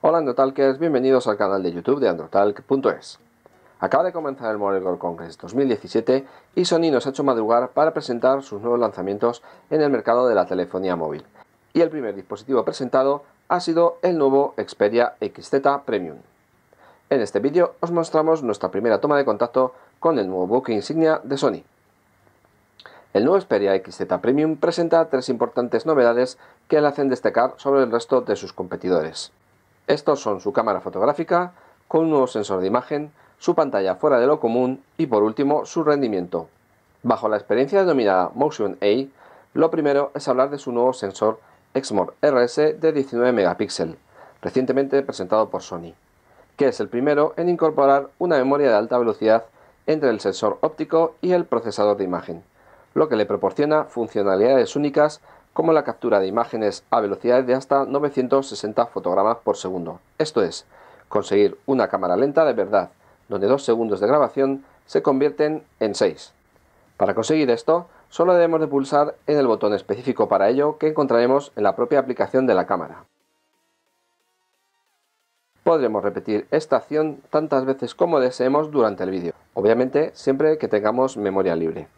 Hola Androtalkers, bienvenidos al canal de YouTube de androtalk.es. Acaba de comenzar el Mobile World Congress 2017 y Sony nos ha hecho madrugar para presentar sus nuevos lanzamientos en el mercado de la telefonía móvil. Y el primer dispositivo presentado ha sido el nuevo Xperia XZ Premium. En este vídeo os mostramos nuestra primera toma de contacto con el nuevo buque insignia de Sony. El nuevo Xperia XZ Premium presenta tres importantes novedades que le hacen destacar sobre el resto de sus competidores. Estos son su cámara fotográfica, con un nuevo sensor de imagen, su pantalla fuera de lo común y por último su rendimiento. Bajo la experiencia denominada Motion A, lo primero es hablar de su nuevo sensor Exmor RS de 19 megapíxeles, recientemente presentado por Sony, que es el primero en incorporar una memoria de alta velocidad entre el sensor óptico y el procesador de imagen, lo que le proporciona funcionalidades únicas como la captura de imágenes a velocidades de hasta 960 fotogramas por segundo. Esto es, conseguir una cámara lenta de verdad, donde dos segundos de grabación se convierten en seis. Para conseguir esto, solo debemos de pulsar en el botón específico para ello que encontraremos en la propia aplicación de la cámara. Podremos repetir esta acción tantas veces como deseemos durante el vídeo, obviamente siempre que tengamos memoria libre.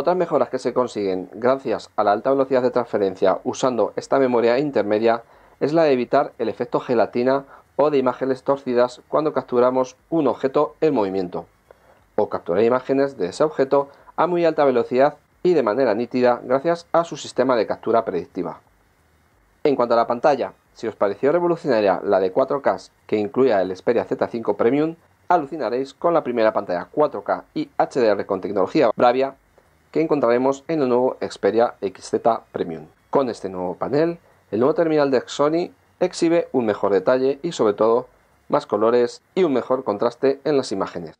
Otras mejoras que se consiguen gracias a la alta velocidad de transferencia usando esta memoria intermedia es la de evitar el efecto gelatina o de imágenes torcidas cuando capturamos un objeto en movimiento, o capturar imágenes de ese objeto a muy alta velocidad y de manera nítida gracias a su sistema de captura predictiva. En cuanto a la pantalla, si os pareció revolucionaria la de 4K que incluía el Xperia Z5 Premium, alucinaréis con la primera pantalla 4K y HDR con tecnología Bravia que encontraremos en el nuevo Xperia XZ Premium. Con este nuevo panel, el nuevo terminal de Sony exhibe un mejor detalle y sobre todo más colores y un mejor contraste en las imágenes.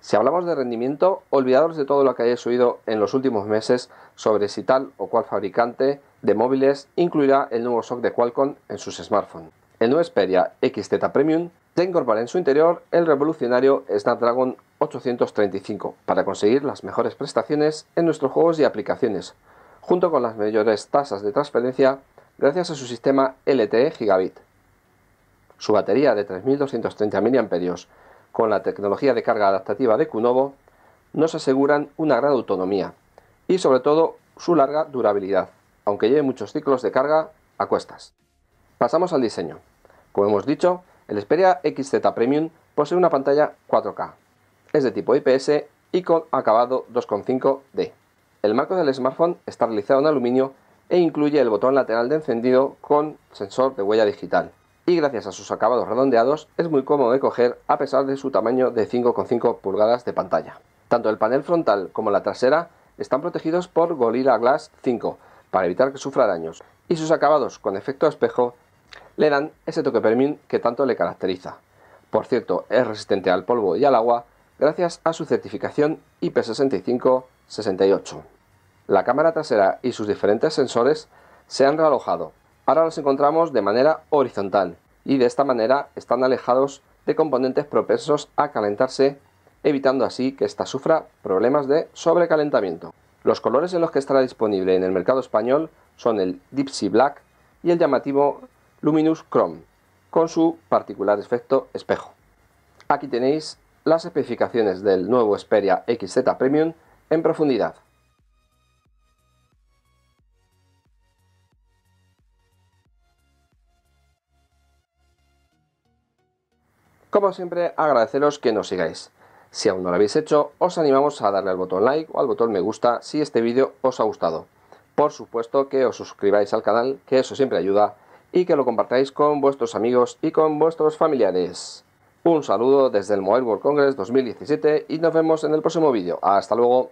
Si hablamos de rendimiento, olvidaros de todo lo que hayáis oído en los últimos meses sobre si tal o cual fabricante de móviles incluirá el nuevo SOC de Qualcomm en sus smartphones. El nuevo Xperia XZ Premium ya incorpora en su interior el revolucionario Snapdragon 835 para conseguir las mejores prestaciones en nuestros juegos y aplicaciones, junto con las mayores tasas de transferencia gracias a su sistema LTE Gigabit. Su batería de 3230 mAh con la tecnología de carga adaptativa de Kunovo nos aseguran una gran autonomía y sobre todo su larga durabilidad, aunque lleve muchos ciclos de carga a cuestas. Pasamos al diseño. Como hemos dicho, el Xperia XZ Premium posee una pantalla 4K es de tipo IPS y con acabado 2.5D. El marco del smartphone está realizado en aluminio e incluye el botón lateral de encendido con sensor de huella digital. Y gracias a sus acabados redondeados es muy cómodo de coger a pesar de su tamaño de 5,5 pulgadas de pantalla. Tanto el panel frontal como la trasera están protegidos por Gorilla Glass 5 para evitar que sufra daños y sus acabados con efecto espejo le dan ese toque premium que tanto le caracteriza. Por cierto, es resistente al polvo y al agua gracias a su certificación IP6568. La cámara trasera y sus diferentes sensores se han realojado. Ahora los encontramos de manera horizontal y de esta manera están alejados de componentes propensos a calentarse, evitando así que ésta sufra problemas de sobrecalentamiento. Los colores en los que estará disponible en el mercado español son el Deep Sea Black y el llamativo Luminous Chrome, con su particular efecto espejo. Aquí tenéis las especificaciones del nuevo Xperia XZ Premium en profundidad. Como siempre, agradeceros que nos sigáis. Si aún no lo habéis hecho, os animamos a darle al botón like o al botón me gusta si este vídeo os ha gustado. Por supuesto que os suscribáis al canal, que eso siempre ayuda, y que lo compartáis con vuestros amigos y con vuestros familiares. Un saludo desde el Mobile World Congress 2017 y nos vemos en el próximo vídeo. Hasta luego.